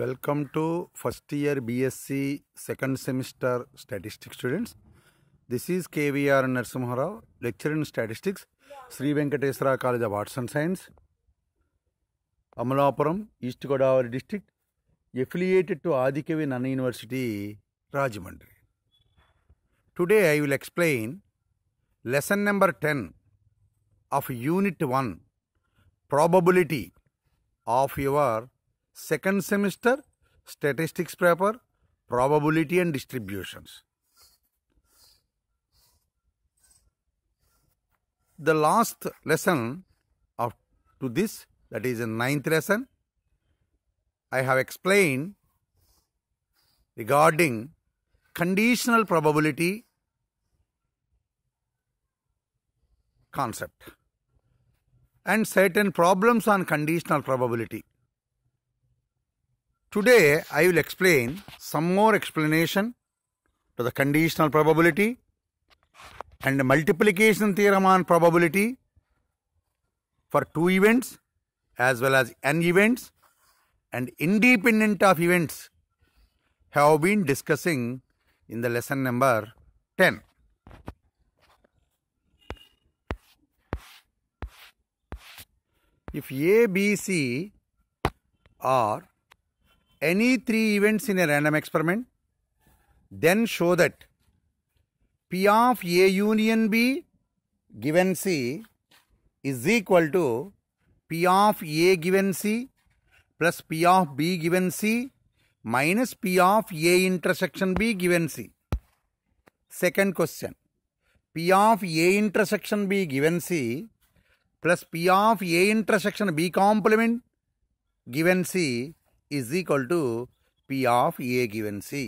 Welcome to first year BSc second semester statistics students this is KVR Narasimha Rao lecture in statistics Sri Venkateswara college of arts and science Amalapuram East Godavari district affiliated to Adikavi Nannaya university Rajahmundry today I will explain lesson number ten of unit one probability of your Second semester, statistics paper, probability and distributions. The last lesson of to this, that is the ninth lesson, I have explained regarding conditional probability concept and certain problems on conditional probability. Today I will explain some more explanation to the conditional probability and the multiplication theorem on probability for two events as well as n events and independent of events have been discussing in the lesson number 10. If A, B, C are any three events in a random experiment, then show that P of A union B given C is equal to P of A given C plus P of B given C minus P of A intersection B given C. Second question. P of A intersection B given C plus P of A intersection B complement given C is equal to P of A given C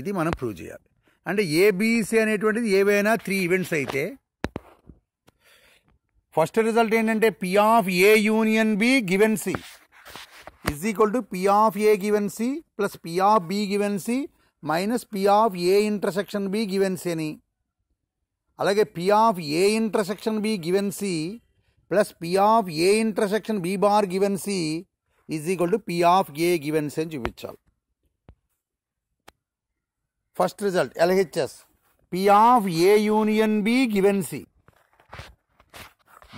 ఇది మనం prove చేయాలి అంటే ABC అనేటువంటిది ఏవైనా three events అయితే first result ఏంటంటే P of A union B given C is equal to P of A given C plus P of B given C minus P of A intersection B given C అని అలాగే P of A intersection B given C plus P of A intersection B bar given C is equal to P of A given C అని చూపించాలి first result LHS P of A union B given C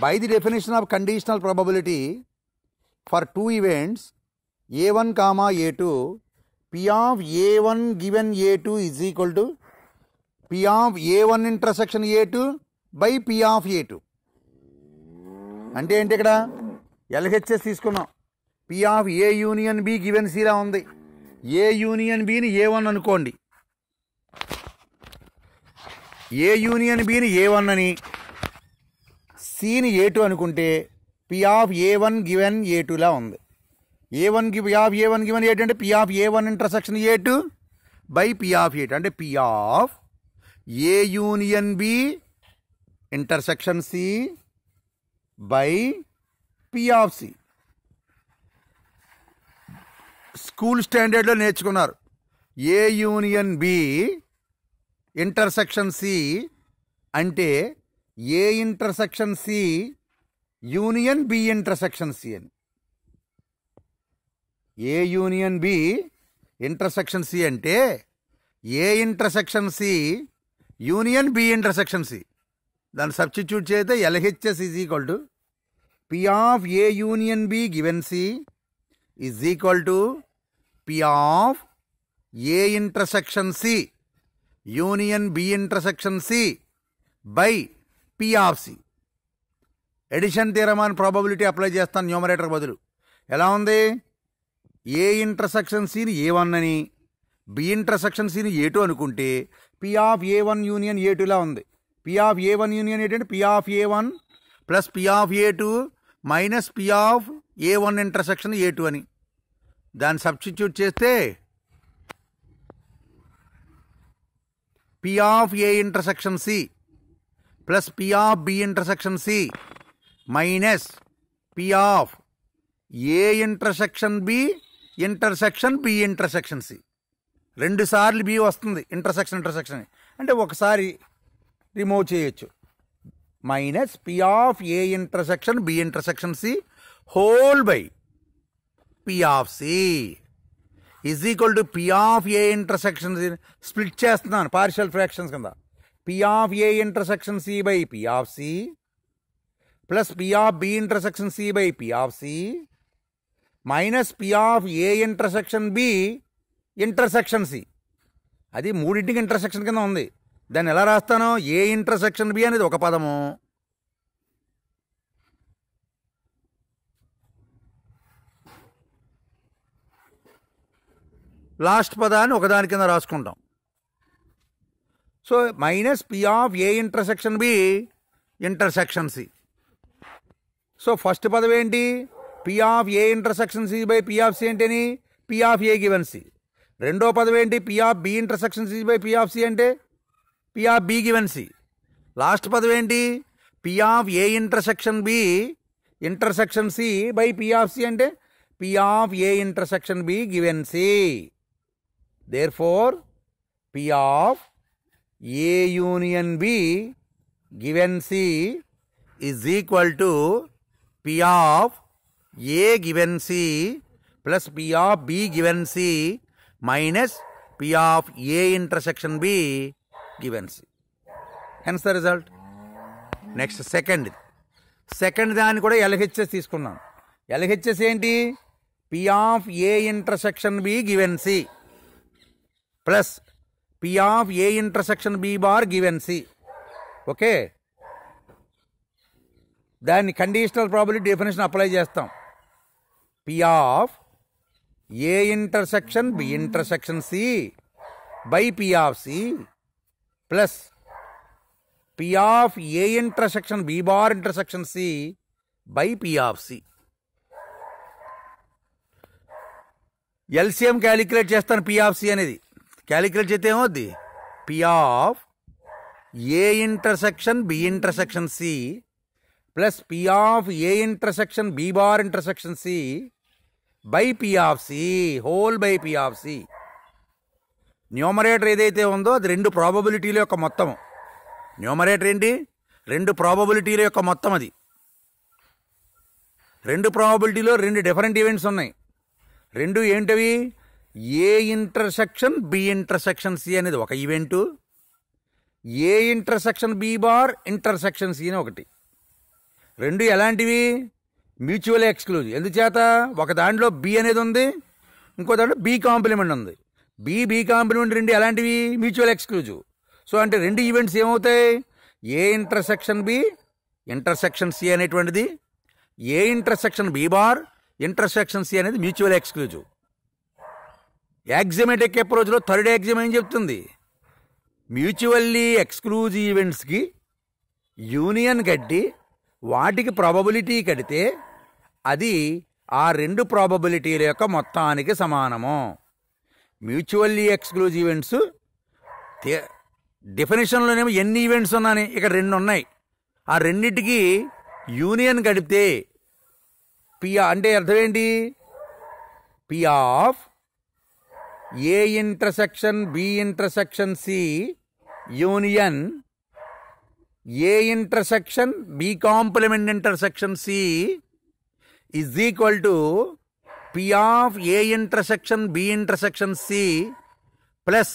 by the definition of conditional probability for two events A one comma A two P of A one given A two is equal to P of A one intersection A two by P of A two అంటే ఏంటి ఇక్కడ LHS తీసుకున్నాం P of A union B given సిలా ఉంది A union బిని A one అనుకోండి A union బిని A one అని సిని A two అనుకుంటే P of A one given A టూలా ఉంది A one P of A one given A two అంటే P of A one intersection A two by P of A two అంటే P of A union B intersection C by P of C school స్టాండర్డ్లో నేర్చుకున్నారు A union B intersection C అంటే A intersection C union B intersection C అని A union B intersection C అంటే A intersection C union B intersection C దాన్ని substitute చేస్తే LHS is equal to P of A union B given C is equal to P of A intersection C union B intersection C by P of C addition theorem probability apply చేస్తాను numerator బదులు ఎలా ఉంది A intersection సిని A one అని B intersection సిని A two అనుకుంటే P of A one union A టూలా ఉంది P of A one union ఏంటంటే P of A one plus P of A two minus P of A one intersection A two అని దాన్ని substitute చేస్తే P of A intersection C plus P of B intersection C minus P of A intersection B intersection B intersection C రెండు సార్లు B వస్తుంది intersection intersection అంటే ఒకసారి remove చేయొచ్చు minus P of A intersection B intersection C whole by P of C is equal to P of A intersection split చేస్తున్నాను partial fractions కింద P of A intersection C by P of C plus P of B intersection C by P of C minus P of A intersection B intersection C అది మూడింటికి intersection కింద ఉంది దాన్ని ఎలా రాస్తాను ఏ intersection B అనేది ఒక పదము లాస్ట్ పదాన్ని ఒకదాని కింద రాసుకుంటాం so minus P of A intersection B intersection C so first పదం ఏంటి P of A intersection C by P of C ఏంటని P of A given C రెండో పదం ఏంటి P of B intersection C by P of C అంటే P of B given C last పదం ఏంటి P of A intersection B intersection C by P of C అంటే P of A intersection B given C therefore p of a union b given c is equal to p of a given c plus p of b given c minus p of a intersection b given c hence the result next second second దాన్ని కూడా LHS తీసుకున్నాం LHS ఏంటి P of A intersection B given C plus P of A intersection B bar given C okay దాన్ని conditional probability definition apply చేస్తాం P of A intersection B intersection C by P of C plus P of A intersection B bar intersection C by P of C LCM calculate చేస్తాను P of C అనేది calculate చేస్తే ఏమవుద్ది P of A intersection B intersection C plus P of A intersection B bar intersection C by P of C whole by P of C numerator ఏదైతే ఉందో అది రెండు ప్రాబబిలిటీల యొక్క మొత్తం న్యూమరేటర్ ఏంటి రెండు ప్రాబబిలిటీల యొక్క మొత్తం అది రెండు ప్రాబబిలిటీలో రెండు డిఫరెంట్ ఈవెంట్స్ ఉన్నాయి రెండు ఏంటవి A intersection B intersection C అనేది ఒక event A intersection B bar intersection C అని ఒకటి రెండు ఎలాంటివి మ్యూచువల్ ఎక్స్క్లూజివ్ ఎందుచేత ఒక దాంట్లో బి అనేది ఉంది ఇంకో దాంట్లో బి కాంప్లిమెంట్ ఉంది బి బి కాంప్లిమెంట్ రెండు ఎలాంటివి మ్యూచువల్ ఎక్స్క్లూజివ్ సో అంటే రెండు ఈవెంట్స్ ఏమవుతాయి A intersection B intersection C అనేటువంటిది A intersection B bar intersection C అనేది మ్యూచువల్ ఎక్స్క్లూజివ్ యాక్సిమెటిక్ అప్రోచ్లో థర్డ్ యాక్సిమ్ అని చెప్తుంది మ్యూచువల్లీ ఎక్స్క్లూజివ్ ఈవెంట్స్కి యూనియన్ కట్టి వాటికి ప్రాబబిలిటీ కడితే అది ఆ రెండు ప్రాబబిలిటీల యొక్క మొత్తానికి సమానము మ్యూచువల్లీ ఎక్స్క్లూజివ్ ఈవెంట్స్ డెఫినేషన్లోనేమో ఎన్ని ఈవెంట్స్ ఉన్నాయి ఇక్కడ రెండు ఉన్నాయి ఆ రెండింటికి యూనియన్ గడిపితే పిఆ అంటే అర్థం ఏంటి P of A intersection B intersection C union A intersection B complement intersection C is equal to P of A intersection B intersection C plus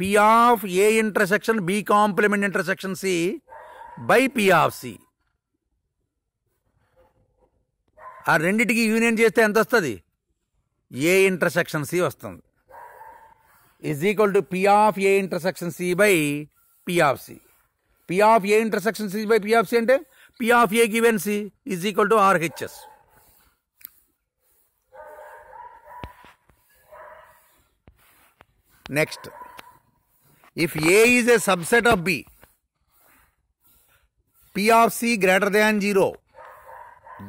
P of A intersection B complement intersection C by P of C ఆ రెండిటికి union చేస్తే ఎంత వస్తుంది A intersection C వస్తుంది is equal to P of A intersection C by P of C. P of A intersection C by P of C ante P of A given C is equal to RHS. Next, if A is a subset of B, P of C greater than 0,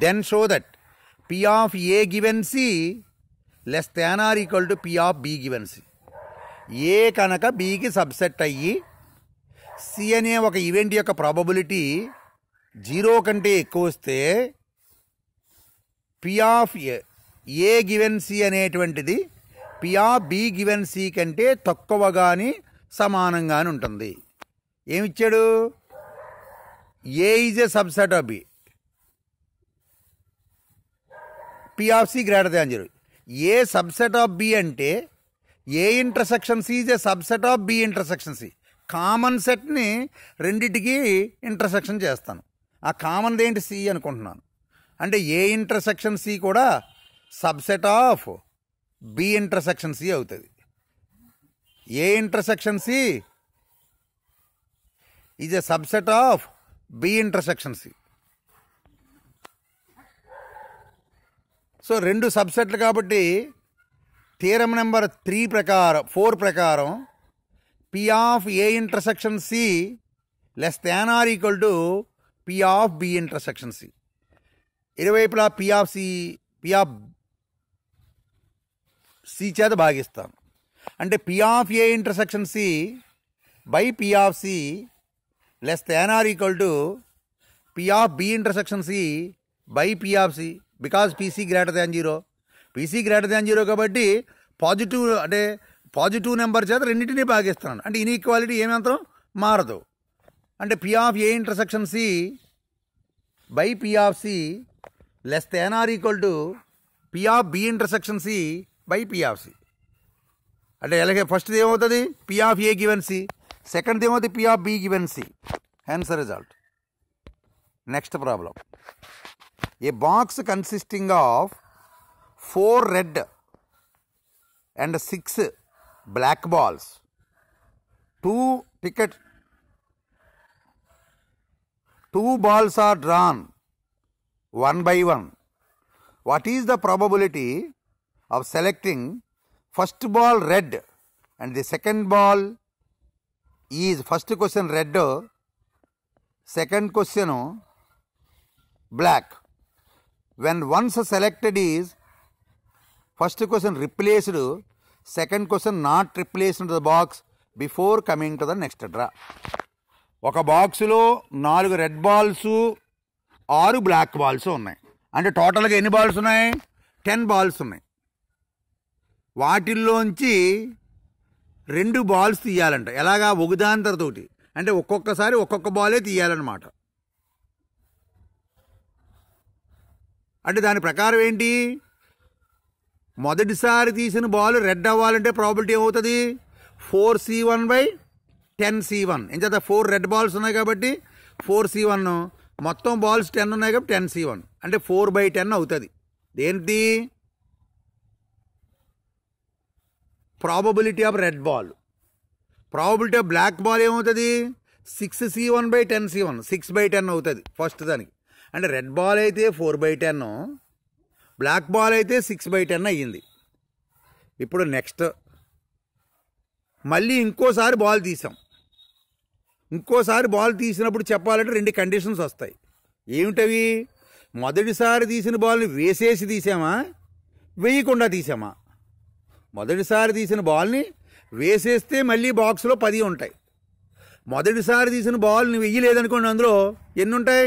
then show that P of A given C less than or equal to P of B given C. A కనుక బీకి subset అయ్యి C అనే ఒక event యొక్క probability zero కంటే ఎక్కువ వస్తే పిఆఫ్ ఏ ఏ given C అనేటువంటిది పిఆఫ్ బి గివెన్ సి కంటే తక్కువగాని సమానంగాని ఉంటుంది ఏమిచ్చాడు A is A subset of B P of C greater than zero A subset of B అంటే A intersection C is A subset of B intersection C common సెట్ని రెండిటికి intersection చేస్తాను ఆ కామన్ ఏంటి సి అనుకుంటున్నాను అంటే ఏ ఇంటర్సెక్షన్ సి కూడా subset of B intersection C అవుతుంది A intersection C is A subset of B intersection C so రెండు సబ్సెట్లు కాబట్టి థీరం నెంబర్ త్రీ ప్రకారం ఫోర్ ప్రకారం P of A intersection C less than or equal to P of B intersection C ఇరువైపులా P of C P of C చేత భాగిస్తాను అంటే P of A intersection C by P of C less than or equal to P of B intersection C by P of C because P C greater than zero P C greater than zero కాబట్టి positive అంటే positive number చేత రెండింటినీ భాగిస్తున్నాను అంటే inequality ఏమాత్రం మారదు అంటే P of A intersection C by P of C less than or equal to P of B intersection C by P of C అంటే అలాగే ఫస్ట్ది ఏమవుతుంది P of A given C సెకండ్ది ఏమవుతుంది P of B given C hence result next problem A box consisting of 4 red and 6 black balls. 2 ticket 2 balls are drawn one by one. What is the probability of selecting first ball red and the second ball is first question red, second question black. When once selected is first question replaced second question not replaced the box before coming to the next draw ఒక బాక్స్లో నాలుగు red balls ఆరు black balls ఉన్నాయి అంటే టోటల్గా ఎన్ని balls ఉన్నాయి ten balls ఉన్నాయి వాటిల్లోంచి రెండు బాల్స్ తీయాలంట ఎలాగా ఒకదాని అంటే ఒక్కొక్కసారి ఒక్కొక్క బాలే తీయాలన్నమాట అంటే దాని ప్రకారం ఏంటి మొదటిసారి తీసిన బాల్ రెడ్ అవ్వాలంటే ప్రాబిలిటీ ఏమవుతుంది four C one by ten C one ఎంచేత ఫోర్ రెడ్ బాల్స్ ఉన్నాయి కాబట్టి ఫోర్ సి వన్ మొత్తం బాల్స్ టెన్ ఉన్నాయి కాబట్టి టెన్ సి వన్ అంటే ఫోర్ బై టెన్ అవుతుంది దేనిది probability of red ball probability of black ball ఏమవుతుంది six C one by ten C one six by ten అవుతుంది ఫస్ట్ దానికి అంటే రెడ్ బాల్ అయితే four by ten black ball అయితే six by ten అయ్యింది ఇప్పుడు నెక్స్ట్ మళ్ళీ ఇంకోసారి బాల్ తీసాం ఇంకోసారి బాల్ తీసినప్పుడు చెప్పాలంటే రెండు కండిషన్స్ వస్తాయి ఏమిటవి మొదటిసారి తీసిన బాల్ని వేసేసి తీసామా వేయకుండా తీసామా మొదటిసారి తీసిన బాల్ని వేసేస్తే మళ్ళీ బాక్స్లో పది ఉంటాయి మొదటిసారి తీసిన బాల్ని వెయ్యలేదనుకోండి అందులో ఎన్ని ఉంటాయి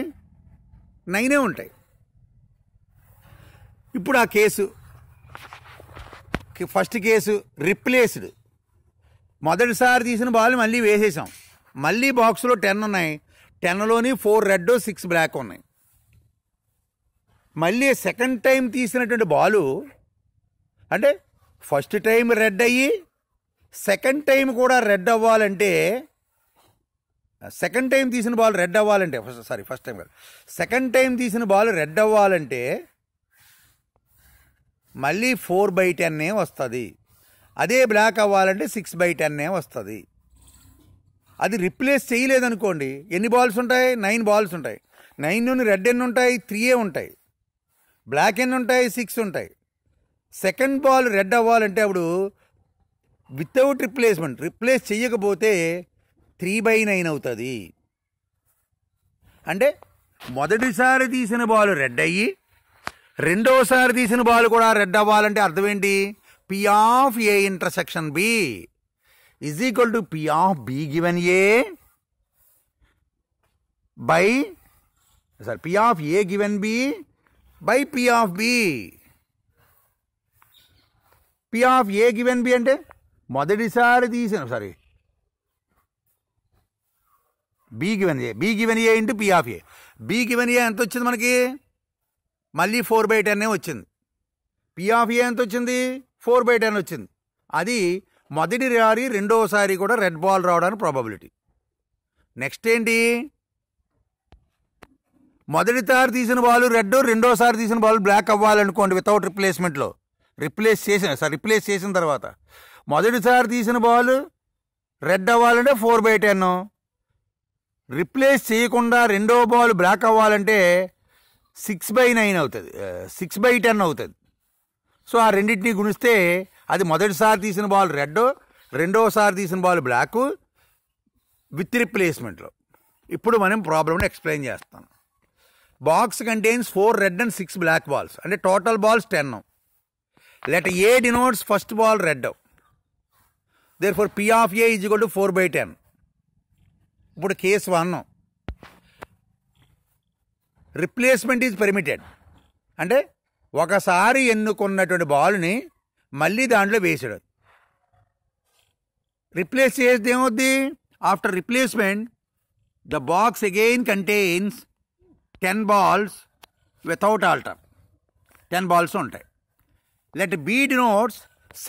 నైనే ఉంటాయి ఇప్పుడు ఆ కేసు ఫస్ట్ కేసు రిప్లేస్డ్ మొదటిసారి తీసిన బాల్ మళ్ళీ వేసేసాం మళ్ళీ బాక్స్లో టెన్ ఉన్నాయి టెన్లోని ఫోర్ రెడ్ సిక్స్ బ్లాక్ ఉన్నాయి మళ్ళీ సెకండ్ టైం తీసినటువంటి బాలు అంటే ఫస్ట్ టైం రెడ్ అయ్యి సెకండ్ టైం కూడా రెడ్ అవ్వాలంటే సెకండ్ టైం తీసిన బాల్ రెడ్ అవ్వాలంటే సారీ ఫస్ట్ టైం కాదు సెకండ్ టైం తీసిన బాల్ రెడ్ అవ్వాలంటే మళ్ళీ ఫోర్ బై టెన్నే వస్తుంది అదే బ్లాక్ అవ్వాలంటే సిక్స్ బై టెన్నే వస్తుంది అది రిప్లేస్ చేయలేదనుకోండి ఎన్ని బాల్స్ ఉంటాయి నైన్ బాల్స్ ఉంటాయి నైన్ రెడ్ ఎన్ని ఉంటాయి త్రీయే ఉంటాయి బ్లాక్ ఎన్ని ఉంటాయి సిక్స్ ఉంటాయి సెకండ్ బాల్ రెడ్ అవ్వాలంటే అప్పుడు వితౌట్ రిప్లేస్మెంట్ రిప్లేస్ చేయకపోతే త్రీ బై నైన్ అవుతుంది అంటే మొదటిసారి తీసిన బాల్ రెడ్ అయ్యి రెండోసారి తీసిన బాల్ కూడా రెడ్ అవ్వాలంటే అర్థం ఏంటి P of A intersection B is equal to P of B given A by sorry P of A given B by P of B P of A given B అంటే మొదటిసారి తీసిన sorry B given A B given A into P of A B given A ఎంత వచ్చింది మనకి మళ్ళీ four by టెన్నే వచ్చింది P of A ఎంత వచ్చింది ఫోర్ బై టెన్ వచ్చింది అది మొదటి రారి రెండవసారి కూడా రెడ్ బాల్ రావడానికి ప్రాబబిలిటీ నెక్స్ట్ ఏంటి మొదటిసారి తీసిన బాల్ రెడ్ రెండోసారి తీసిన బాల్ బ్లాక్ అవ్వాలనుకోండి వితౌట్ రిప్లేస్మెంట్లో రిప్లేస్ చేసిన సార్ రిప్లేస్ చేసిన తర్వాత మొదటిసారి తీసిన బాల్ రెడ్ అవ్వాలంటే ఫోర్ బై టెన్ రిప్లేస్ చేయకుండా రెండో బాల్ బ్లాక్ అవ్వాలంటే సిక్స్ బై నైన్ అవుతుంది సిక్స్ బై టెన్ అవుతుంది సో ఆ రెండింటిని గుణిస్తే అది మొదటిసారి తీసిన బాల్ రెడ్ రెండోసారి తీసిన బాల్ బ్లాక్ విత్ రిప్లేస్మెంట్లో ఇప్పుడు మనం ప్రాబ్లమ్ని ఎక్స్ప్లెయిన్ చేస్తాం box contains four red and six black balls అంటే total balls ten let A denotes first ball red therefore P A is equal to four by ten ఇప్పుడు case one replacement is permitted అంటే ఒకసారి ఎన్నుకున్నటువంటి బాల్ని మళ్ళీ దాంట్లో వేసాడు replace చేస్తే ఏమవుద్ది after replacement the box again contains ten balls without alter ten balls ఉంటాయి let B denotes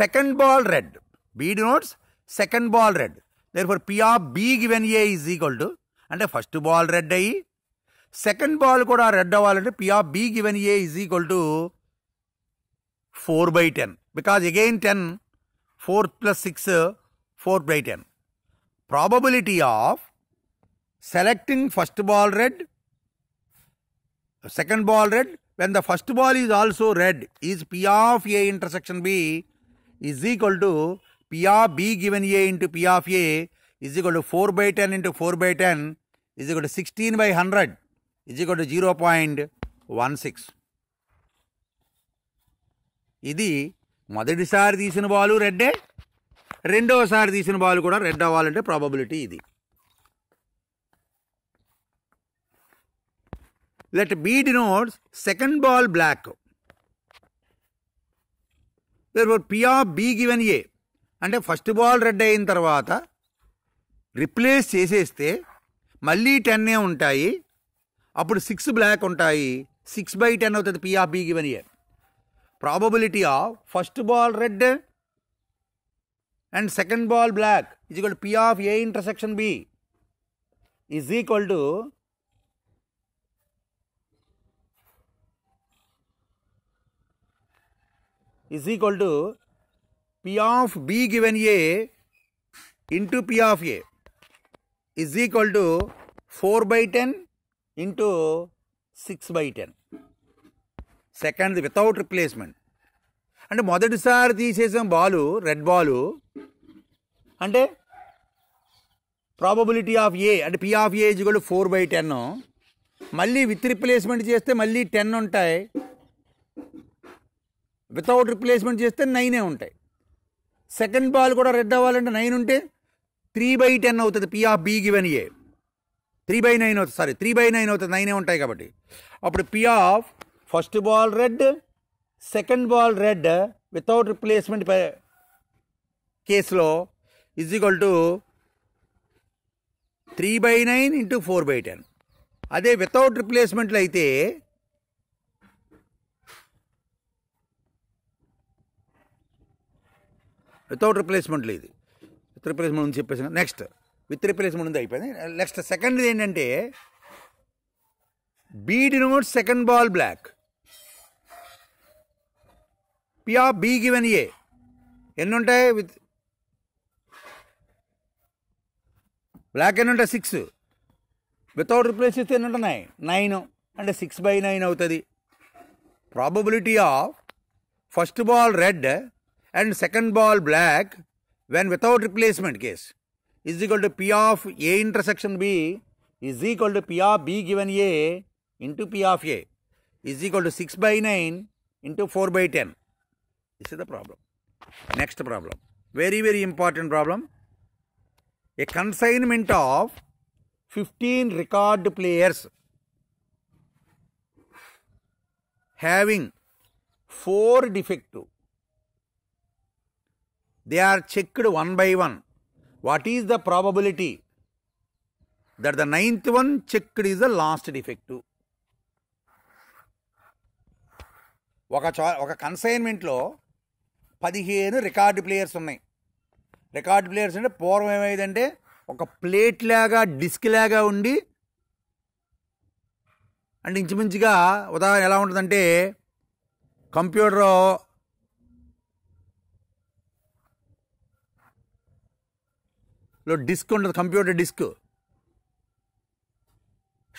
second ball red B denotes second ball red therefore P of B given A is equal to అంటే first ball red అయ్యి second ball కూడా red అవ్వాలంటే P R B given A is equal to four by ten because again ten four plus six four by ten probability of selecting first ball red second ball red when the first ball is also red is P of A intersection B is equal to P of B given A into P of A is equal to four by ten into four by ten is equal to sixteen by hundred is equal to zero point one six ఇది మొదటిసారి తీసిన బాలు రెడ్డే రెండవసారి తీసిన ball కూడా red అవ్వాలంటే probability ఇది let B notes second ball black P of B given A అంటే first ball red అయిన తర్వాత రిప్లేస్ చేసేస్తే మళ్ళీ టెన్నే ఉంటాయి అప్పుడు సిక్స్ బ్లాక్ ఉంటాయి సిక్స్ బై టెన్ అవుతుంది P R B B given A probability of first ball red and second ball black is equal P of A intersection B is equal to is equal to P of B given A into P of A is equal to four by ten into six by ten సెకండ్ది without replacement అంటే మొదటిసారి తీసేసిన Balu red Balu అంటే probability of A అంటే P of A కూడా four by ten మళ్ళీ with replacement చేస్తే మళ్ళీ టెన్ ఉంటాయి వితౌట్ రిప్లేస్మెంట్ చేస్తే నైనే ఉంటాయి సెకండ్ బాల్ కూడా రెడ్ అవ్వాలంటే నైన్ ఉంటే త్రీ బై టెన్ అవుతుంది P of given A three by nine అవుతుంది సారీ త్రీ బై నైన్ అవుతుంది నైనే ఉంటాయి కాబట్టి అప్పుడు P of first ball red second ball red without replacement కేసులో is equal to three by nine into four by ten అదే without రిప్లేస్మెంట్లు అయితే without రిప్లేస్మెంట్లు ఇది రిప్లేస్మెంట్ అని చెప్పేసి నెక్స్ట్ విత్ రిప్లేస్మెంట్ ఉంది అయిపోయింది నెక్స్ట్ సెకండ్ ఏంటంటే B denote second ball black P R B given A ఎన్ని ఉంటాయి విత్ బ్లాక్ ఎన్ని ఉంటాయి సిక్స్ వితౌట్ రిప్లేస్ చేస్తే ఎన్ని ఉంటున్నాయి నైన్ అంటే సిక్స్ బై నైన్ అవుతుంది probability of first ball red and second ball black when without replacement case is equal to P of A intersection B is equal to P of B given A into P of A is equal to 6 by 9 into 4 by 10. This is the problem. Next problem. Very, very important problem. A consignment of 15 record players having 4 defective. They are checked one by one what is the probability that the ninth one checked is the last defective ఒక చా ఒక కన్సైన్మెంట్లో పదిహేను record players ఉన్నాయి record players అంటే పూర్వం ఏమైందంటే ఒక ప్లేట్ లాగా డిస్క్ లాగా ఉండి అండ్ ఇంచుమించుగా ఉదాహరణ ఎలా ఉంటుందంటే కంప్యూటర్ లో డిస్క్ ఉండదు కంప్యూటర్ డిస్క్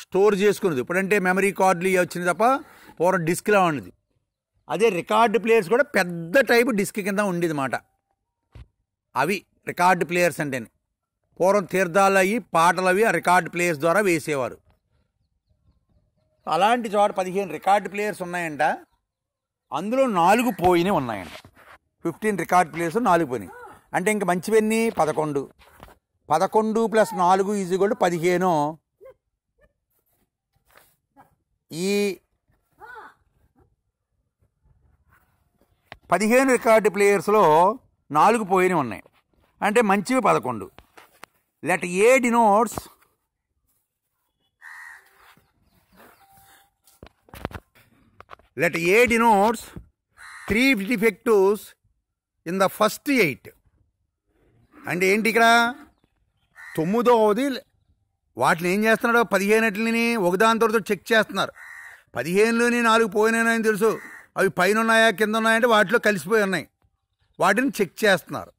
స్టోర్ చేసుకున్నది ఇప్పుడంటే మెమరీ కార్డులు ఇవి వచ్చింది తప్ప పూర్వం డిస్క్లా ఉండేది అదే రికార్డు ప్లేయర్స్ కూడా పెద్ద టైపు డిస్క్ కింద ఉండేది మాట అవి రికార్డు ప్లేయర్స్ అంటేను పూర్వం తీర్థాలు అవి పాటలు అవి ఆ రికార్డు ప్లేయర్స్ ద్వారా వేసేవారు అలాంటి చోట పదిహేను రికార్డు ప్లేయర్స్ ఉన్నాయంట అందులో నాలుగు పోయినవి ఉన్నాయంట ఫిఫ్టీన్ రికార్డ్ ప్లేయర్స్ నాలుగు పోయినాయి అంటే ఇంక మంచివన్నీ పదకొండు పదకొండు ప్లస్ నాలుగు ఈజీగోల్డ్ పదిహేను ఈ పదిహేను రికార్డు ప్లేయర్స్లో నాలుగు పోయినవి ఉన్నాయి అంటే మంచివి పదకొండు let A denotes let A denotes three defectives in the first eight అంటే ఏంటి ఇక్కడ తొమ్మిదవది వాటిని ఏం చేస్తున్నాడో పదిహేనుని ఒకదాని తర్వాత చెక్ చేస్తున్నారు పదిహేనులోని నాలుగు పోయినాయని తెలుసు అవి పైన ఉన్నాయా కింద ఉన్నాయంటే వాటిలో కలిసిపోయి ఉన్నాయి వాటిని చెక్ చేస్తున్నారు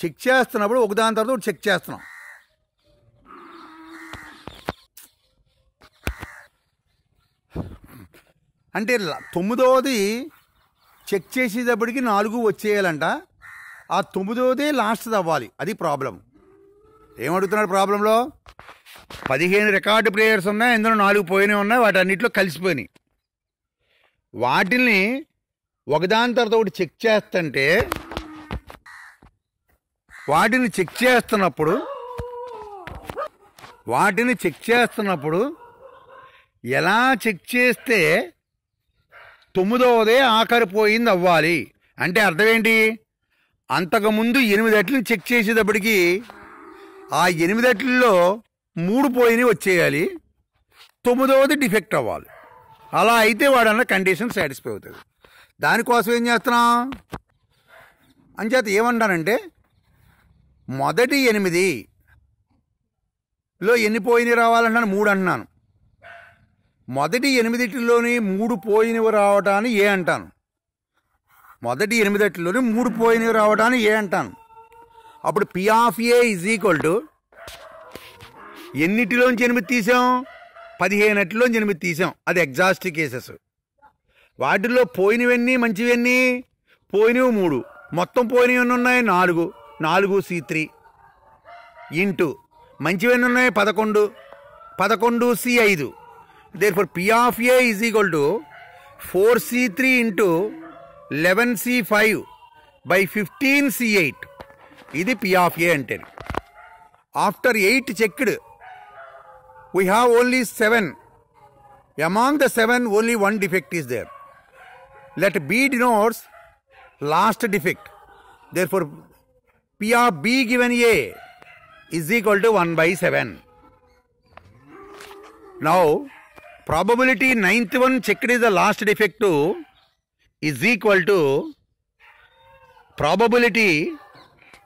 చెక్ చేస్తున్నప్పుడు ఒకదాని తర్వాత చెక్ చేస్తున్నాం అంటే తొమ్మిదవది చెక్ చేసేటప్పటికి నాలుగు వచ్చేయాలంట ఆ తొమ్మిదవది లాస్ట్ది అవ్వాలి అది ప్రాబ్లం ఏమడుగుతున్నాడు ప్రాబ్లంలో పదిహేను రికార్డు ప్లేయర్స్ ఉన్నాయి ఇందులో నాలుగు పోయినవి ఉన్నాయి వాటి అన్నింటిలో కలిసిపోయినాయి వాటిని ఒకదాని తర్వాత ఒకటి చెక్ చేస్తుంటే వాటిని చెక్ చేస్తున్నప్పుడు వాటిని చెక్ చేస్తున్నప్పుడు ఎలా చెక్ చేస్తే తొమ్మిదవదే ఆఖరి పోయింది అవ్వాలి అంటే అర్థం ఏంటి అంతకుముందు ఎనిమిది అట్లని చెక్ చేసేటప్పటికి ఆ ఎనిమిదట్లలో మూడు పోయినవి వచ్చేయాలి తొమ్మిదవది డిఫెక్ట్ అవ్వాలి అలా అయితే వాడన్న కండిషన్ సాటిస్ఫై అవుతుంది దానికోసం ఏం చేస్తున్నా అంచేత ఏమంటానంటే మొదటి ఎనిమిది లో ఎన్ని పోయినవి రావాలంటాను మూడు అంటున్నాను మొదటి ఎనిమిదిలోని మూడు పోయినవి రావటాన్ని ఏ అంటాను మొదటి ఎనిమిదిలోని మూడు పోయినవి రావటాన్ని ఏ అంటాను అప్పుడు P of A is equal to ఎన్నిటిలోంచి ఎనిమిది తీసాం పదిహేను అట్లోంచి ఎనిమిది తీసాం అది ఎగ్జాస్ట్ కేసెస్ వాటిల్లో పోయినవన్నీ మంచివన్నీ పోయినవి మూడు మొత్తం పోయినవి ఉన్నాయి నాలుగు నాలుగు సి త్రీ ఇంటూ మంచివన్నీ ఉన్నాయి పదకొండు పదకొండు సి ఐదు therefore P of A is equal to four C three into eleven C five by fifteen C eight ఇది P of A అంటే after 8 checked we have only 7 among the 7 only one defect is there let B denotes last defect therefore P of B given A is equal to 1 by 7 now probability ninth one checked is the last defect to is equal to probability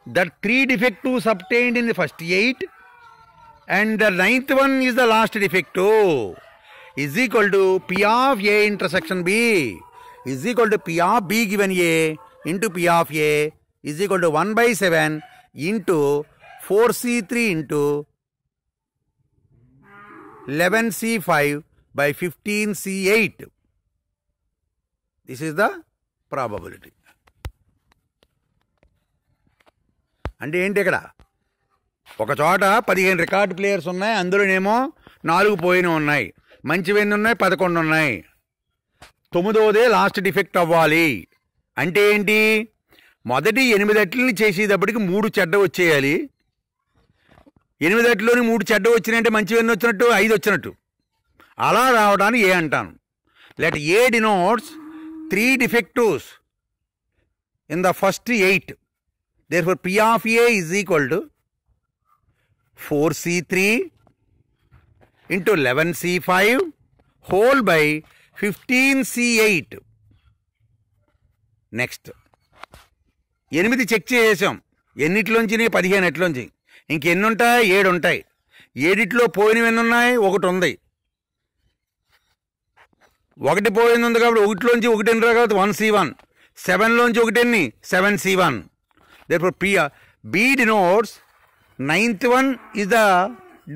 that three defectives obtained in the first eight and the ninth one is the last defective is equal to P of A intersection B is equal to P of B given A into P of A is equal to 1 by 7 into 4C3 into 11C5 by 15C8. This is the probability. అంటే ఏంటి ఇక్కడ ఒక చోట పదిహేను record players ఉన్నాయి అందులోనేమో నాలుగు పోయినవి ఉన్నాయి మంచివన్నీ ఉన్నాయి పదకొండు ఉన్నాయి తొమ్మిదవదే లాస్ట్ డిఫెక్ట్ అవ్వాలి అంటే ఏంటి మొదటి ఎనిమిది అట్లని చేసేటప్పటికి మూడు చెడ్డ వచ్చేయాలి ఎనిమిది అట్లని మూడు చెడ్డ వచ్చినాయంటే మంచివి ఎన్ని వచ్చినట్టు ఐదు వచ్చినట్టు అలా రావడానికి ఏ అంటాను let A denotes three defectives in the first eight A to four C three into eleven C five whole by fifteen C eight next ఎనిమిది చెక్ చేసాం ఎన్నిట్లోంచి పదిహేను ఎట్లోంచి ఇంకెన్ని ఉంటాయి ఏడు ఉంటాయి ఏడిట్లో పోయినవి ఎన్ని ఉన్నాయి ఒకటి ఉంది ఒకటి పోయింది ఉంది కాబట్టి ఒకటిలోంచి ఒకటి ఎన్ని కాబట్టి వన్ సి వన్ సెవెన్లోంచి ఒకటి ఎన్ని seven C one therefore priya b denotes ninth one is the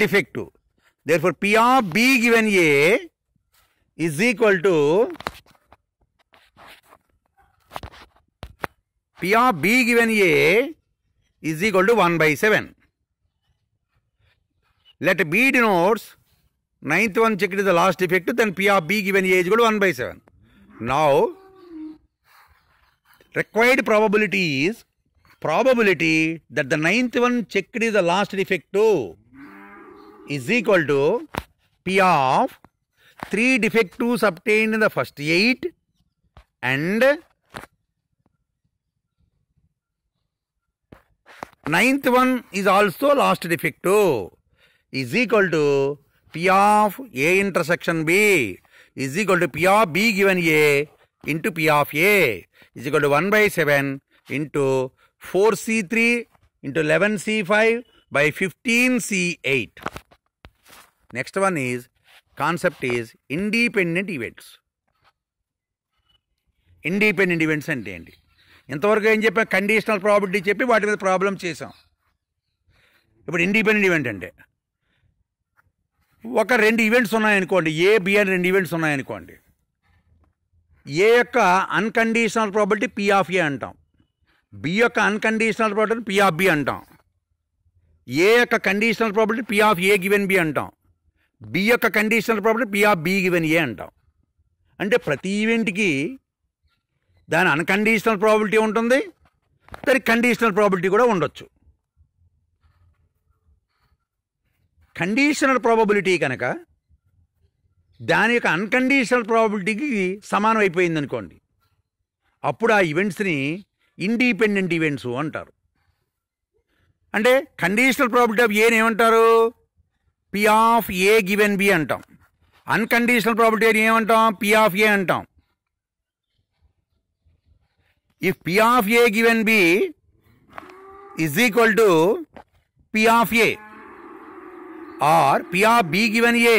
defective therefore p of b given a is equal to p of b given a is equal to 1 by 7 let b denotes ninth one checked is the last defective then p of b given a is equal to 1 by 7 now required probability is probability that the ninth one checked is the last defect too is equal to P of 3 defectives obtained in the first 8 and ninth one is also last defective is equal to P of A intersection B is equal to P of B given A into P of A is equal to 1 by 7 into four C three into eleven C five by fifteen C eight next one is concept is independent events independent events అంటే ఏంటి ఇంతవరకు ఏం చెప్పాం conditional probability చెప్పి వాటి మీద problem చేసాం ఇప్పుడు ఇండిపెండెంట్ ఈవెంట్ అంటే ఒక రెండు ఈవెంట్స్ ఉన్నాయనుకోండి ఏ బి అని రెండు ఈవెంట్స్ ఉన్నాయనుకోండి ఏ యొక్క అన్కండిషనల్ ప్రాబిలిటీ పిఆఫ్ఏ అంటాం బి యొక్క unconditional property P of B అంటాం ఏ యొక్క conditional property P of A given B అంటాం బి యొక్క conditional property P of B given A అంటాం అంటే ప్రతి ఈవెంట్కి దాని అన్కండిషనల్ ప్రాబిలిటీ ఉంటుంది దాని కండిషనల్ ప్రాబిలిటీ కూడా ఉండొచ్చు కండిషనల్ ప్రాబబిలిటీ కనుక దాని యొక్క అన్కండిషనల్ ప్రాబిలిటీకి సమానం అయిపోయింది అనుకోండి అప్పుడు ఆ ఈవెంట్స్ని ఇండిపెండెంట్ ఈవెంట్స్ అంటారు అంటే కండిషనల్ ప్రాపర్టీ ఆఫ్ ఏని ఏమంటారు P of A given B అంటాం అన్కండిషనల్ ప్రాపర్టీ అని ఏమంటాం పి ఆఫ్ ఏ అంటాం if P of A given B is equal to P of A or P of B given A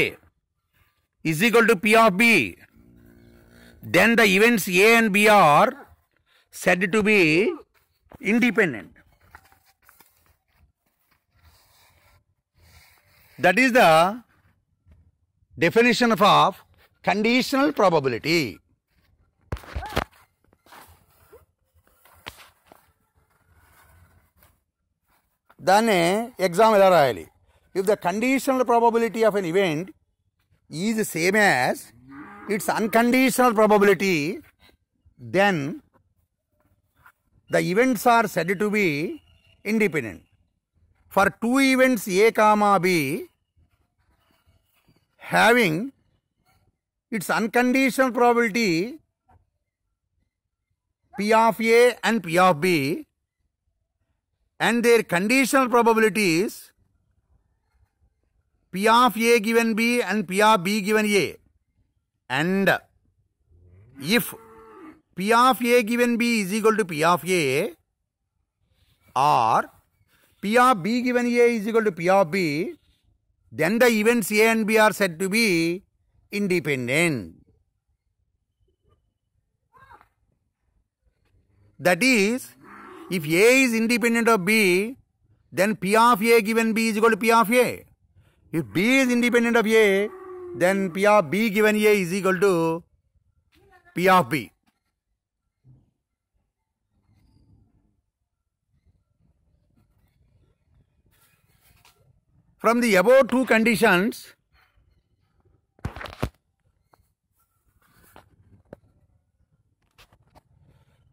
is equal to P of B then the events A and B are said to be independent. That is the definition of, of conditional probability. దాన్నే exam ఎలా రాయాలి if the conditional probability of an event is same as its unconditional probability then the events are said to be independent. For two events A comma B having its unconditional probability P of A and P of B and their conditional probabilities P of A given B and P of B given A and if P of A given B is equal to P of A or P of B given A is equal to P of B, then the events A and B are said to be independent. That is, if A is independent of B, then P of A given B is equal to P of A. If B is independent of A, then P of B given A is equal to P of B. from the above two conditions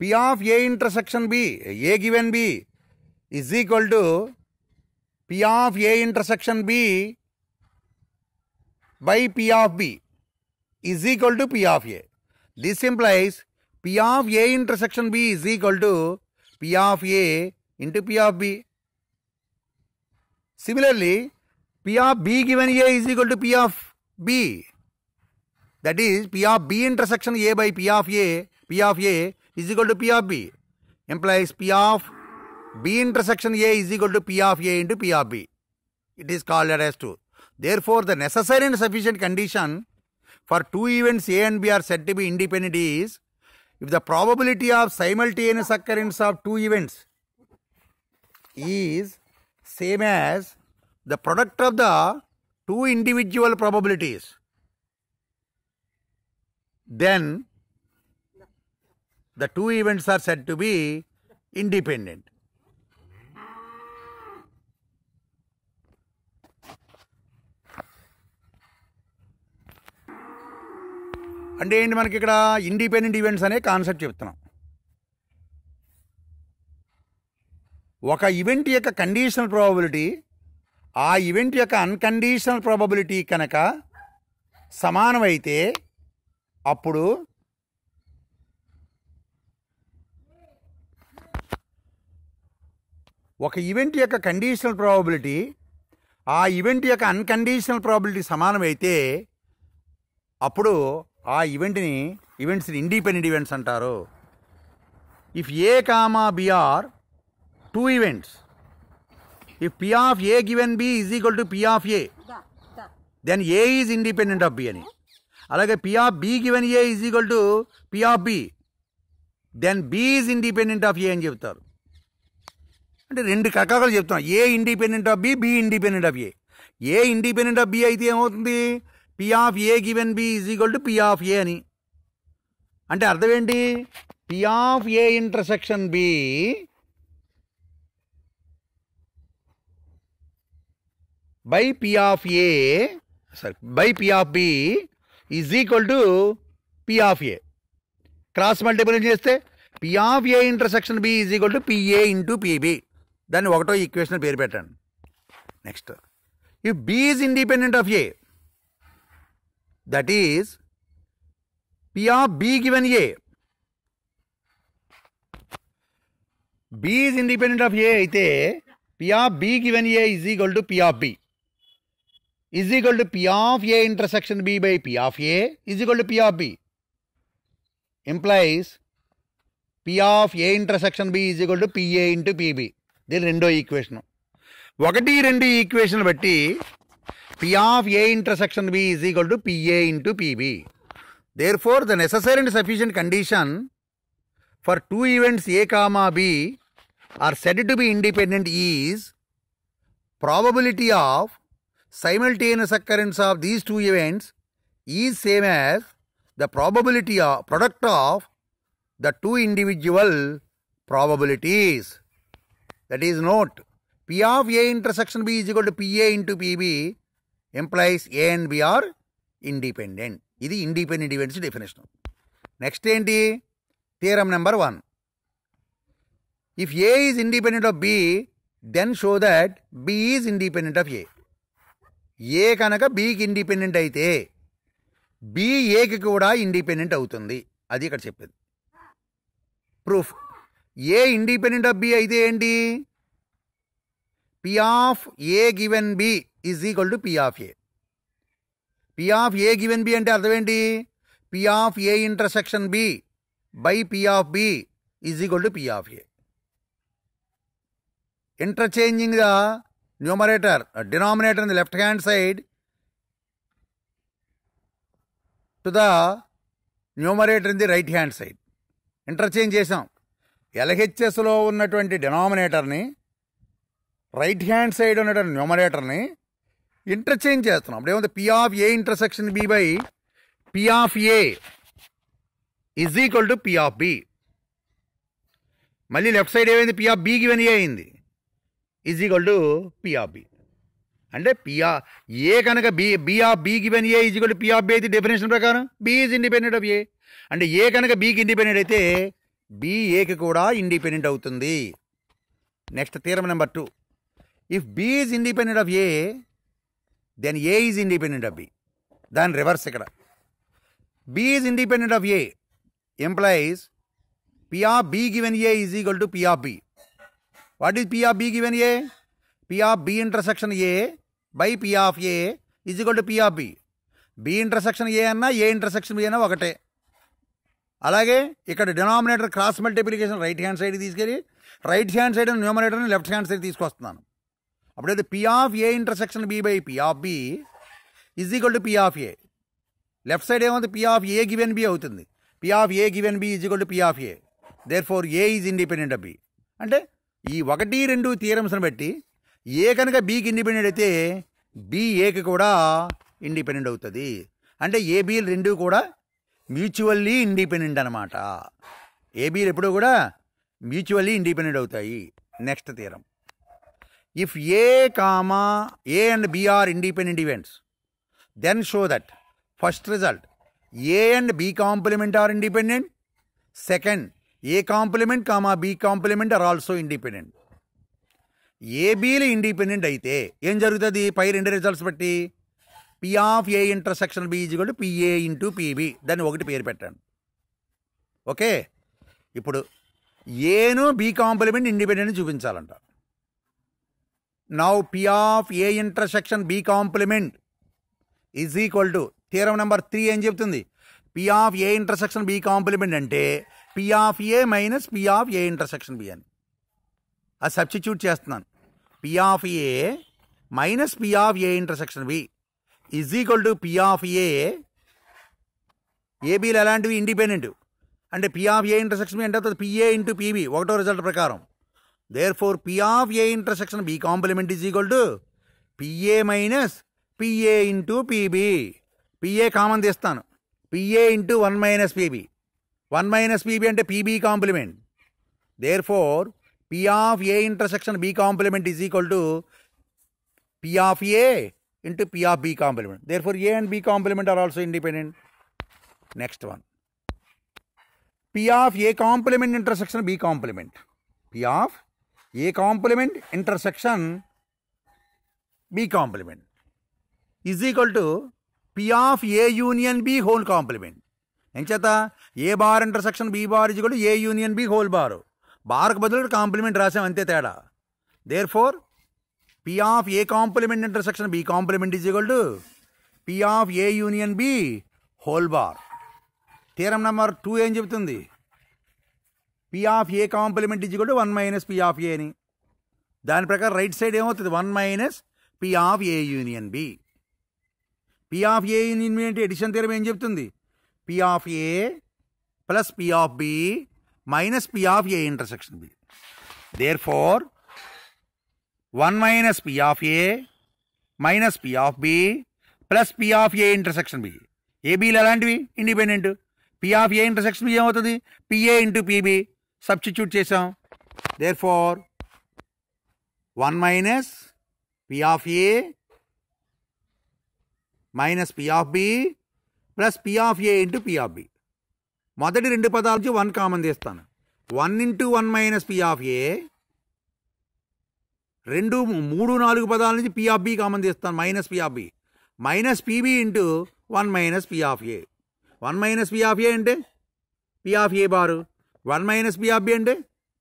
P of A intersection B, A given B is equal to P of A intersection B by P of B is equal to P of A. This implies P of A intersection B is equal to P of A into P of B. Similarly, P of B given A is equal to P of B. That is P of B intersection A by P of A, P of A is equal to P of B. Implies P of B intersection A is equal to P of A into P of B. It is called as 2. Therefore, the necessary and sufficient condition for two events A and B are said to be independent is if the probability of simultaneous occurrence of two events is same as the product of the two individual probabilities, then the two events are said to be independent. అంటే ఏంటి మనకి ఇక్కడ independent events అనే concept చెప్తున్నాం ఒక event యొక్క conditional probability ఆ event యొక్క అన్కండిషనల్ ప్రాబబిలిటీ కనుక సమానమైతే అప్పుడు ఒక ఈవెంట్ యొక్క కండిషనల్ ప్రాబబిలిటీ ఆ ఈవెంట్ యొక్క అన్కండిషనల్ ప్రాబిలిటీ సమానమైతే అప్పుడు ఆ ఈవెంట్ని ఈవెంట్స్ని ఇండిపెండెంట్ ఈవెంట్స్ అంటారు if A comma B are two events If P of A given B is equal to P of A, then A is independent of B అని అలాగే P of B given A is equal to P of B, then B is independent of A అని చెప్తారు అంటే రెండు రకాలు చెప్తాం A independent of B B independent of A A independent of B అయితే ఏమవుతుంది P of A given B is equal to P of A అని అంటే అర్థం ఏంటి P of A intersection B by P of A, sorry, by P of B is equal to P of A. Cross multiple చేస్తే P of A intersection B is equal to P A into P B దాన్ని ఒకటో equation పేరు పెట్టండి next if B is independent of A that is P of B given A B is independent of A అయితే P of B given A is equal to P of B is equal to P of A intersection B by P of A is equal to P of B implies P of A intersection B is equal to PA into PB దీని రెండో equation ఒకటి రెండు equation బట్టి P of A intersection B is equal to P A into P B therefore the necessary and sufficient condition for two events A comma B are said to be independent is probability of simultaneous occurrence of these two events is same as the probability of product of the two individual probabilities. That is note P of A intersection B is equal to PA into PB implies A and B are independent. ఇది independent definition. Next next the theorem number one: If A is independent of B, then show that B is independent of A. A కనుక బీకి independent అయితే B ఏకి కూడా independent అవుతుంది అది ఇక్కడ చెప్పేది proof A independent of B అయితే ఏంటి P of A given B is equal to P of A P of A given B అంటే అర్థం ఏంటి P of A intersection B by P of B is equal to P of A ఇంటర్చేంజింగ్గా numerator denominator the left hand side to the numerator in the right hand side interchange చేసాం ఎల్హెచ్ఎస్లో ఉన్నటువంటి డినామినేటర్ని right hand side ఉన్నటువంటి న్యూమరేటర్ని interchange చేస్తున్నాం అప్పుడు ఏముంది P of A intersection B by P of A is equal to P of B మళ్ళీ left side ఏమైంది P of B given A అయింది ఈజ్ ఈక్వల్ టు పిఆర్బి అంటే పిఆ ఏ కనుక బి బీఆర్ B given A is equal to B అయితే definition ప్రకారం B is independent of A అంటే ఏ కనుక బికి ఇండిపెండెంట్ అయితే బిఏకి కూడా ఇండిపెండెంట్ అవుతుంది next theorem number two if B is independent of A then A is independent of B దాని reverse ఇక్కడ B is independent of A implies పిఆర్ B given A is equal to P B what is P of B given A P of B intersection A by P of A is equal to P of B B intersection A అన్నా A intersection B అన్నా ఒకటే అలాగే ఇక్కడ denominator cross multiplication right hand side తీసుకెళ్ళి right hand side న్యూమినేటర్ని left hand side తీసుకొస్తున్నాను అప్పుడైతే P of A intersection B by P of B is equal to P of A left side ఏమవుతుంది పిఆఫ్ ఏ గివెన్ బి అవుతుంది P of of A given B is equal to P of A therefore A is independent of B అంటే ఈ ఒకటి రెండు థియరమ్స్ని బట్టి ఏ కనుక బీకి independent అయితే బి ఏకి కూడా ఇండిపెండెంట్ అవుతుంది అంటే ఏబీలు రెండు కూడా మ్యూచువల్లీ ఇండిపెండెంట్ అనమాట ఏబీలు ఎప్పుడూ కూడా మ్యూచువల్లీ ఇండిపెండెంట్ అవుతాయి next theorem if A comma A and B are independent events then show that first result A and B complement are independent second A complement comma B complement are also independent ఏబీలు ఇండిపెండెంట్ అయితే ఏం జరుగుతుంది పై రెండు results బట్టి P of A intersection B is కూడా P A into P B దాన్ని ఒకటి పేరు పెట్టాను ఓకే ఇప్పుడు ఏను బి కాంప్లిమెంట్ ఇండిపెండెంట్ చూపించాలంట now P of A intersection B complement is equal to theorem number three ఏం చెప్తుంది P of A intersection B complement అంటే P of A minus P of A intersection B అని అది substitute చేస్తున్నాను P of A minus P of A intersection B is equal to P of A ఏబీలు ఎలాంటివి independent అంటే P of A intersection B అంటే P A into P B ఒకటో result ప్రకారం therefore P of A intersection B complement is equal to P A minus P A into P B P A common తీస్తాను P A into one minus P B one minus P B అంటే P B complement therefore P of A intersection B complement is equal to P of A into P of B complement therefore A and B complement are also independent next one P of A complement intersection B complement P of A complement intersection B complement is equal to P of A union B whole complement ఎంచేత A bar intersection B bar is కూడా A union B whole bar బార్కు బదులు complement రాసాం అంతే తేడా therefore P of A complement intersection B complement is equal P of A union B whole bar theorem number two ఏం చెబుతుంది P of A complement is equal one minus P of A అని దాని ప్రకారం right side ఏమవుతుంది one minus P of A union B P of A union B అంటే addition theorem ఏం చెప్తుంది P of A plus P of B minus P of A intersection B therefore one minus P of A minus P of B plus P of A intersection B ఏబీలు ఎలాంటివి independent P of A intersection B ఏమవుతుంది P A into P B substitute చేసాం therefore one minus P of A minus P of B plus P of A into P of B మొదటి రెండు పదాల నుంచి one common తీస్తాను one into one minus P of A రెండు మూడు నాలుగు పదాల నుంచి పి ఆఫ్ బి కామన్ తీస్తాను minus P of B minus P B into one minus P of A one minus P of A అంటే P of A bar one minus P of B అంటే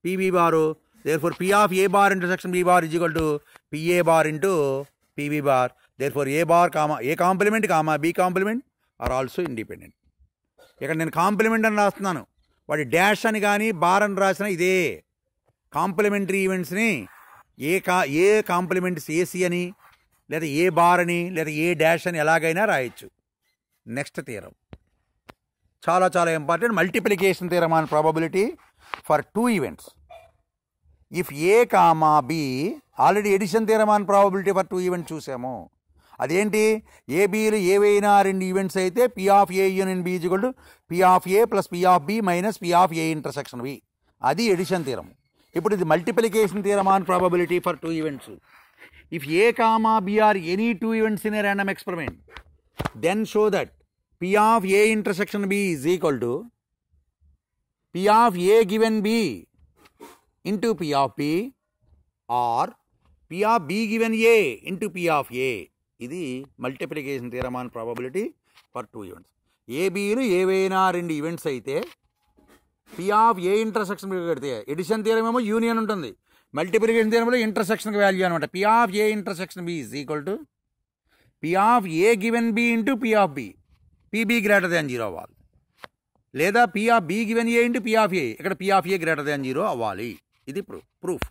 P B bar therefore P of A bar section B bar equal to P A bar into P B bar therefore A bar comma A complement comma B complement are also independent ఇక్కడ నేను complement అని రాస్తున్నాను వాడి dash అని కానీ bar అని రాసిన ఇదే కాంప్లిమెంటరీ ఈవెంట్స్ని ఏ కా ఏ కాంప్లిమెంట్స్ ఏసీ అని లేదా ఏ బార్ అని లేదా ఏ డాష్ అని ఎలాగైనా రాయొచ్చు నెక్స్ట్ తీరం చాలా చాలా important multiplication theorem on probability for two events if A comma B already addition theorem on probability for two event చూసాము అదేంటి ఏబీలు ఏవైనా రెండు ఈవెంట్స్ అయితే P of A union B గోల్డ్ P of A plus P of B minus P of A intersection B అది addition theorem ఇప్పుడు ఇది multiplication theorem on probability for two events if A comma B are any two events in a random experiment then show that P of A intersection B is equal to P of A given B into P of B or P of B given A into P of A ఇది multiplication తీరమాన్ on probability for two events ఏబీలు ఏవైనా రెండు events అయితే P of A intersection కడితే addition theorem ఏమో union ఉంటుంది multiplication తీరంలో ఇంటర్సెక్షన్కి వాల్యూ అనమాట P of A intersection B is equal to P of A given B into P of B P B greater than zero అవ్వాలి లేదా P of B given A into P of A ఇక్కడ P of A greater than zero అవ్వాలి ఇది proof proof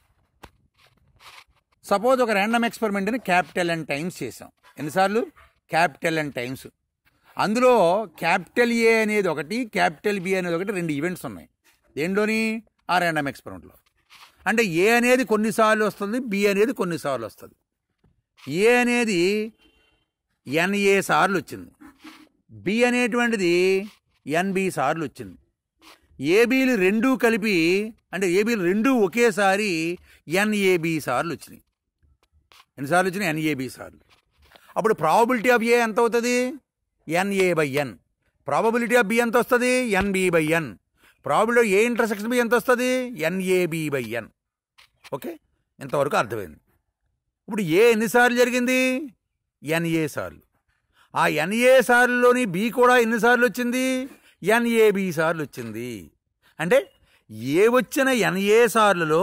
suppose ఒక random ఎక్స్పెరిమెంట్ని capital N times చేసాం ఎన్నిసార్లు capital N times అందులో క్యాపిటల్ ఏ అనేది ఒకటి క్యాపిటల్ బి అనేది ఒకటి రెండు ఈవెంట్స్ ఉన్నాయి దేంట్లోని ఆ ర్యాండమ్ ఎక్స్పెరిమెంట్లో అంటే ఏ అనేది కొన్నిసార్లు వస్తుంది బి అనేది కొన్నిసార్లు వస్తుంది ఏ అనేది ఎన్ఏ సార్లు వచ్చింది బి అనేటువంటిది ఎన్బి సార్లు వచ్చింది ఏబీలు రెండూ కలిపి అంటే ఏబీలు రెండూ ఒకేసారి ఎన్ఏబి సార్లు వచ్చినాయి ఎన్నిసార్లు వచ్చినాయి ఎన్ఏబి సార్లు అప్పుడు ప్రాబబిలిటీ ఆఫ్ ఏ ఎంత అవుతుంది N A by N probability of B ఎంత వస్తుంది N B by N probability A intersection B ఎంత వస్తుంది ఎన్ఏబి బై ఎన్ ఓకే ఇంతవరకు అర్థమైంది ఇప్పుడు ఏ ఎన్నిసార్లు జరిగింది ఎన్ఏ సార్లు ఆ ఎన్ఏ సార్లులోని బి కూడా ఎన్నిసార్లు వచ్చింది ఎన్ఏబి సార్లు వచ్చింది అంటే ఏ వచ్చిన ఎన్ఏ సార్లలో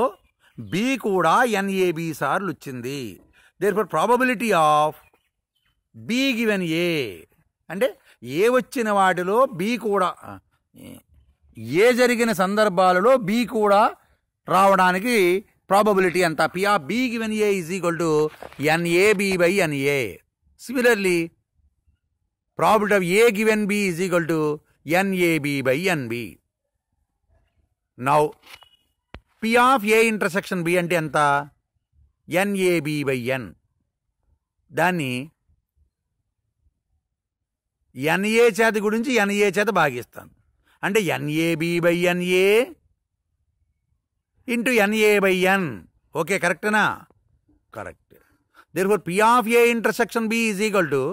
బి కూడా ఎన్ఏబి సార్లు వచ్చింది therefore probability of B given A అంటే ఏ వచ్చిన వాటిలో బి కూడా ఏ జరిగిన సందర్భాలలో బి కూడా రావడానికి ప్రాబబిలిటీ అంత పి ఆ B given A is equal to N A B by N A similarly probability of A given B is equal to N A B by N B now P of A intersection B అంటే ఎంత NAB by ఎన్ దాన్ని ఎన్ఏ చేత గురించి ఎన్ఏ చేత భాగిస్తాను అంటే B by n A into n A by n okay కరెక్టేనా correct therefore P of A intersection B is equal to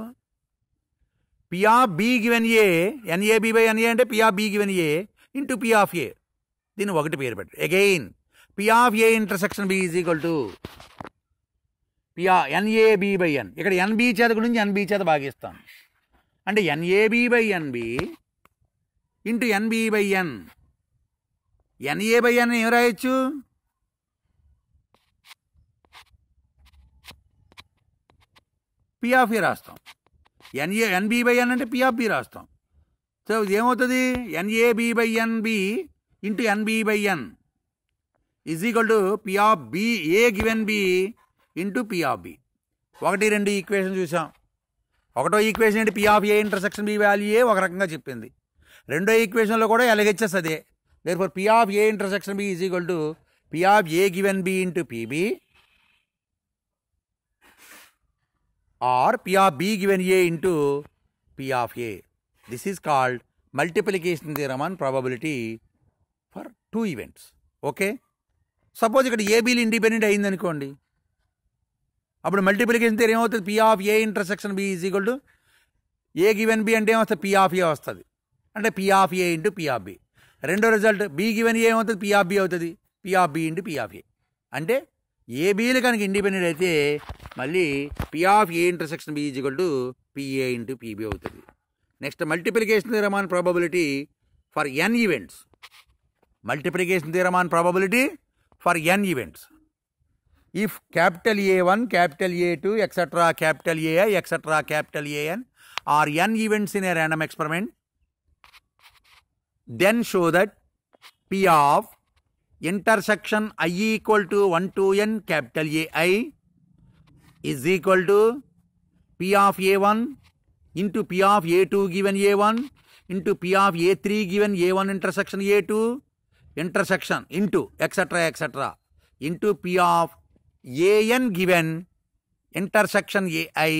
P of B given A n A B by n A అంటే P of B given A into P of A దీన్ని ఒకటి పేరు పెట్టు again P of A intersection B is equal to P A B by n ఇక్కడ n B చేత గురించి n B చేత భాగిస్తాను అంటే n A B by n B into n B by n n A by n ఏం రాయొచ్చు పిఆఫ్ఏ రాస్తాం ఎన్ఏ ఎన్బి బై ఎన్ అంటే పిఆఫ్ రాస్తాం సో ఏమవుతుంది n A B by n B into n B by n is equal to P of B A given B into P of B ఒకటి రెండు equation చూసాం ఒకటో ఈక్వేషన్ ఏంటి P of A intersection B value ఏ ఒక రకంగా చెప్పింది రెండో ఈక్వేషన్లో కూడా ఎలగెచ్చెస్ అదే therefore P of A intersection B is equal to P of A given B into P B or P of B given A into P of A this is called multiplication theorem and probability for two events okay suppose ఇక్కడ ఏబీలు independent అయిందనుకోండి అప్పుడు multiplication తీరు ఏమవుతుంది P of A intersection B is equal to A given B అంటే ఏమొస్తుంది P of A వస్తుంది అంటే P of A into P of B రెండో రిజల్ట్ బి గివెన్ ఏ ఏమవుతుంది పీ ఆఫ్ బి అవుతుంది P of B into P of A అంటే A బీలు కనుక ఇండిపెండెంట్ అయితే మళ్ళీ P of A intersection B is equal to P A into P B అవుతుంది next multiplication theorem on probability for n events multiplication theorem on probability for n events if capital A1, capital A2, etc., capital AI, etc., capital AN are n events in a random experiment, then show that P of intersection I equal to 1 to n capital AI is equal to P of A1 into P of A2 given A1 into P of A3 given A1 intersection A2 intersection into etc etc into P of A n given intersection A i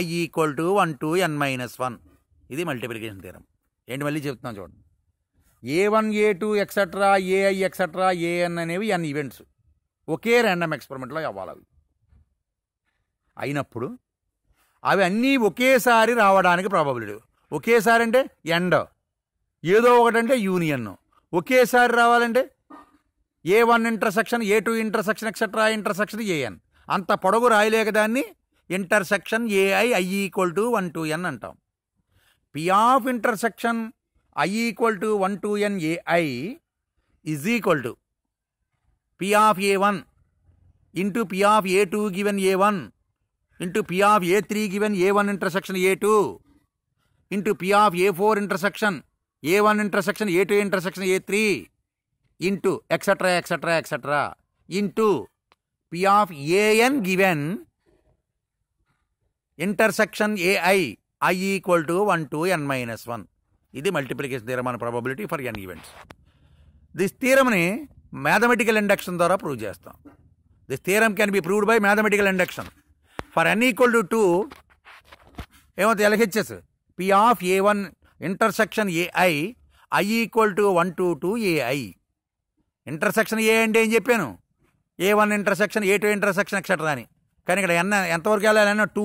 i equal to one to n minus one ఇది multiplication theorem ఏంటి మళ్ళీ చెప్తున్నాం చూడండి A one A two etcetera A i etcetera A n అనేవి n events ఒకే random ఎక్స్పెరిమెంట్లో అవ్వాలి అయినప్పుడు అవి అన్నీ ఒకేసారి రావడానికి ప్రాబబిలిటీ ఒకేసారి అంటే ఎండ్ ఏదో ఒకటంటే యూనియన్ ఒకేసారి రావాలంటే A one intersection A two intersection etcetera intersection A n అంత పొడవు రాయలేక దాన్ని intersection A i i equal to one two n అంటాం P of intersection i equal to one two n A i is equal to P of A one into P of A two given A one into P of A three given A one intersection A two into P of A four intersection A one intersection A two intersection A three into etcetera etcetera etcetera into P of A n given intersection A i i equal to one to n minus one ఇది multiplication theorem అనే for n events this థీరమ్ని mathematical induction ద్వారా prove చేస్తాం this theorem can be proved by mathematical induction for n equal to two ఏమవుతుంది LHS P of A one intersection A i i equal to one to two A i intersection A అండి ఏం చెప్పాను A one intersection A two intersection etcetera అని కానీ ఇక్కడ ఎన్న ఎంతవరకు వెళ్ళాలన్నా టూ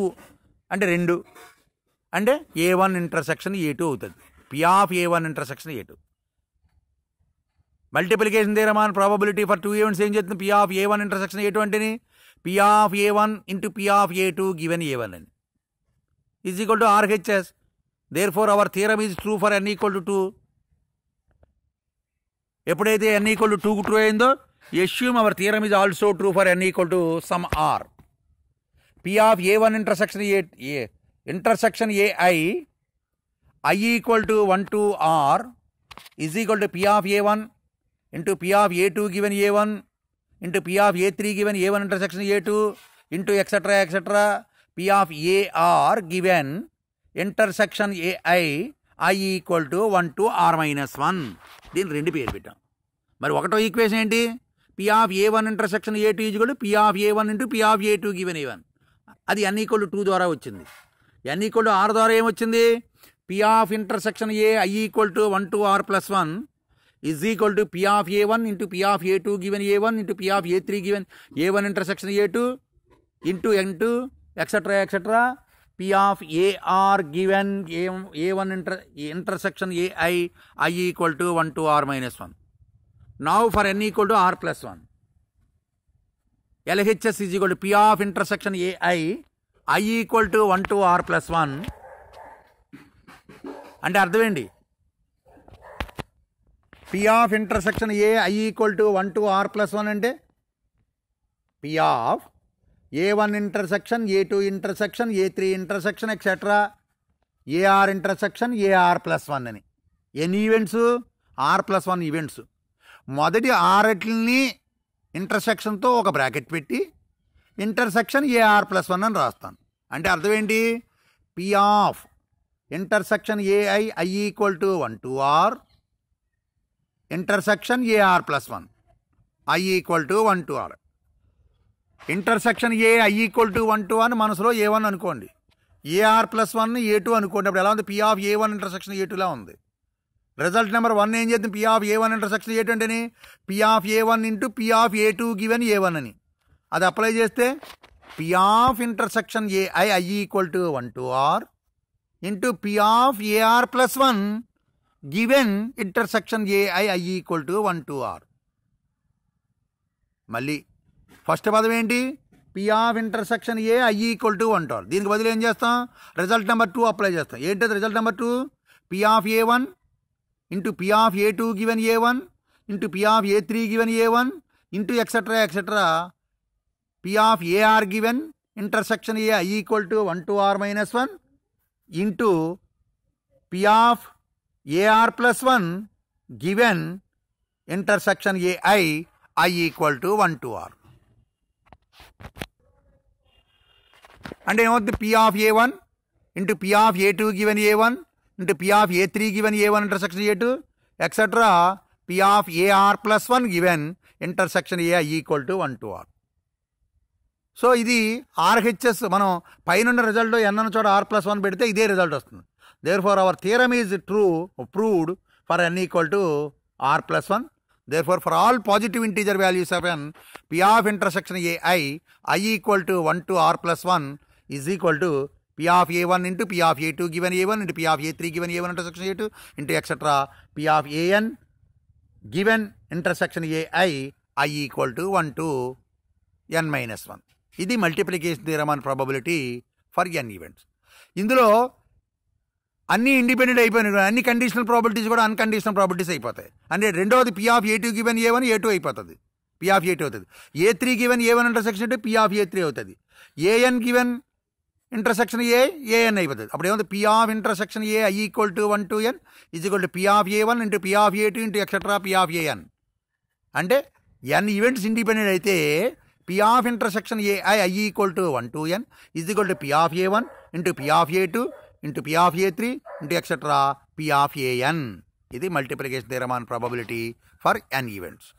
అంటే రెండు అంటే A one intersection A two అవుతుంది P of A one intersection A two multiplication theorem on probability for two events ఏం చేస్తుంది P of A one intersection A two అంటేని P of A one into P of A two given A one అని is equal to RHS therefore our theorem is true for n equal to two ఎప్పుడైతే n equal to టూకు true అయిందో assume hour theorem is also true for n equal to some r P of A one intersection A A intersection A i i equal to one to r is equal to P of A one into P of A two given A one into P of A three given A one intersection A two into etcetera etcetera P of A r given intersection A i i equal to one to r minus one దీని రెండు పేరు పెట్టాం మరి ఒకటో equation ఏంటి P of A one intersection A two is కూడా P of A one into P of A two given A one అది n equal two ద్వారా వచ్చింది ఎన్ ఈక్వల్ ఆర్ ద్వారా ఏమొచ్చింది P of intersection A i equal to one two r plus one is equal to P of A one into P of A two given A one into P of A three given A one intersection A two into n two etcetera etcetera P of A r given A A one inter intersection A i i equal to one to r minus one now for n equal to r plus one LHS is equal to P of intersection A i i equal to one to r plus one అంటే అర్థమేంటి P of intersection A i equal to one to r plus one అంటే P of A one intersection A two intersection A three intersection etcetera A r intersection A r plus one అని ఎన్ని events r plus one events మొదటి ఆరట్లని ఇంటర్సెక్షన్తో ఒక bracket పెట్టి intersection A r plus one అని రాస్తాను అంటే అర్థం ఏంటి P of intersection A i i equal to one two r intersection A r plus one i equal to one two r intersection A i equal to one to one మనసులో A one అనుకోండి A r plus one A two అనుకోండి అప్పుడు ఎలా ఉంది P of A one intersection A టూలా ఉంది result number one ఏం చేద్దాం P of A one intersection A two అంటేని P of A one into P of A two given A one అని అది అప్లై చేస్తే P of intersection A i equal to one to r into P of A r plus one given intersection A i i equal to one to r మళ్ళీ first పదం ఏంటి P of intersection A i equal to అంటారు దీనికి బదులు ఏం చేస్తాం result number two apply చేస్తాం ఏంటది result number two P of A one into P of A two given A one into P of A three given A one into etcetera etcetera P of A r given intersection A i equal to one to r minus one into P of A r plus one given intersection A i i equal to one to r అంటే ఏమవుతుంది P of A one into P of A two given A one into P of A three given A one intersection A two etcetera P of A r plus one given intersection A equal to one to r so ఇది RHS మనం పైన result ఎన్న చోట are plus one పెడితే ఇదే result వస్తుంది therefore our theorem is true proved for n equal to r plus one Therefore, for all positive integer values of n, P of intersection ai, i equal to 1 to r plus 1 is equal to P of a1 into P of a2 given a1 into P of a3 given a1 intersection a2 into etc. P of an given intersection ai, i equal to 1 to n minus 1. ఇది multiplication theorem and probability for n events ఇందులో అన్ని independent అయిపోయినాయి అన్ని conditional properties కూడా unconditional properties అయిపోతాయి అంటే రెండవది P of A two given A one A two అయిపోతుంది పి ఆఫ్ ఏ టూ అవుతుంది A three given A one intersection అంటే పి ఆఫ్ ఏ త్రీ అవుతుంది A n given intersection A A n అయిపోతుంది అప్పుడు ఏమవుతుంది P of intersection A i equal to one to n is equal to P of A one into P of A two into etcetera P of A n అంటే n events independent అయితే P of intersection A i equal to one to n is equal to P of A one into P of A two into P of A3 into etc. P of An. This is multiplication theorem on probability for n events.